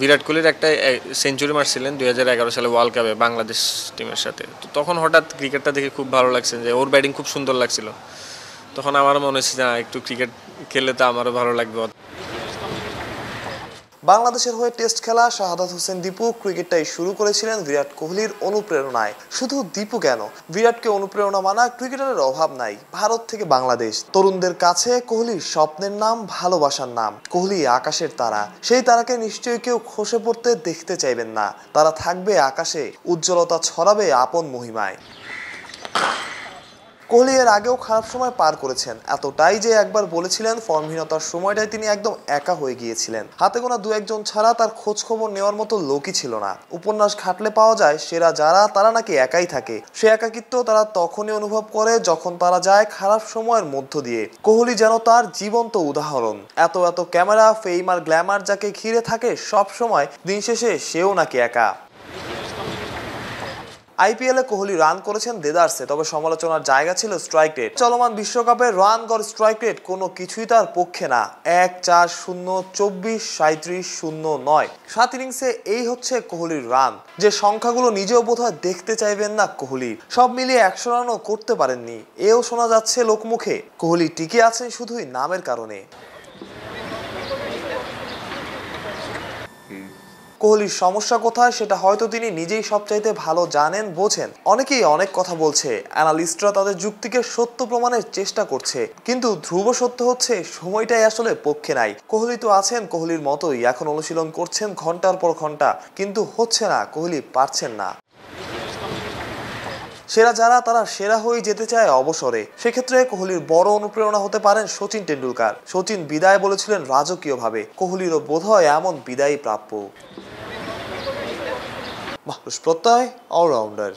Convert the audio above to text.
বিরাট কোহলির একটা সেঞ্চুরি মারছিলেন দুই হাজার এগারো সালে ওয়ার্ল্ড কাপে বাংলাদেশ টিমের সাথে তো তখন হঠাৎ ক্রিকেটটা দেখে খুব ভালো লাগছে যে ওর ব্যাটিং খুব সুন্দর লাগছিল তখন আমারও মনে হচ্ছে না একটু ক্রিকেট খেললে তো আমারও ভালো লাগবে বাংলাদেশের হয়ে টেস্ট খেলা শাহাদাত হোসেন দীপু ক্রিকেটটাই শুরু করেছিলেন বিরাট কোহলির অনুপ্রেরণায় শুধু দীপু কেন বিরাটকে অনুপ্রেরণা মানা ক্রিকেটারের অভাব নাই ভারত থেকে বাংলাদেশ তরুণদের কাছে কোহলির স্বপ্নের নাম ভালোবাসার নাম কোহলি আকাশের তারা সেই তারাকে নিশ্চয়ই কেউ খসে পড়তে দেখতে চাইবেন না তারা থাকবে আকাশে উজ্জ্বলতা ছড়াবে আপন মহিমায় কোহলি এর আগেও খারাপ সময় পার করেছেন এতটাই যে একবার বলেছিলেন ফর্মহীনতার সময়টায় তিনি একদম একা হয়ে গিয়েছিলেন হাতে গোনা দু একজন ছাড়া তার খোঁজ খবর নেওয়ার মতো লোকই ছিল না উপন্যাস খাটলে পাওয়া যায় সেরা যারা তারা নাকি একাই থাকে সে একাকিত্ব তারা তখনই অনুভব করে যখন তারা যায় খারাপ সময়ের মধ্য দিয়ে কোহলি যেন তার জীবন্ত উদাহরণ এত এত ক্যামেরা ফেইম আর গ্ল্যামার যাকে ঘিরে থাকে সব সময় দিন শেষে সেও নাকি একা আইপিএলে কোহলি রান করেছেন দেদার্সে তবে সমালোচনার জায়গা ছিল স্ট্রাইক রেট চলমান বিশ্বকাপে রান গড় স্ট্রাইক রেট কোনো কিছুই তার পক্ষে না এক চার শূন্য চব্বিশ সাঁত্রিশ শূন্য নয় সাত ইনিংসে এই হচ্ছে কোহলির রান যে সংখ্যাগুলো নিজেও বোধহয় দেখতে চাইবেন না কোহলি সব মিলিয়ে একশো রানও করতে পারেননি এও শোনা যাচ্ছে লোকমুখে কোহলি টিকে আছেন শুধুই নামের কারণে কোহলির সমস্যা কোথায় সেটা হয়তো তিনি নিজেই সবচাইতে ভালো জানেন বোঝেন অনেকেই অনেক কথা বলছে অ্যানালিস্টরা তাদের যুক্তিকে সত্য প্রমাণের চেষ্টা করছে কিন্তু ধ্রুব সত্য হচ্ছে সময়টাই আসলে পক্ষে নাই কোহলি তো আছেন কোহলির মতোই এখন অনুশীলন করছেন ঘন্টার পর ঘন্টা কিন্তু হচ্ছে না কোহলি পারছেন না সেরা যারা তারা সেরা হয়ে যেতে চায় অবসরে সেক্ষেত্রে কোহলির বড় অনুপ্রেরণা হতে পারেন সচিন টেন্ডুলকার সচিন বিদায় বলেছিলেন রাজকীয়ভাবে কোহলিরও বোধ হয় এমন বিদায়ী প্রাপ্য বাহ রুশ প্রত্যয় অলরাউন্ডার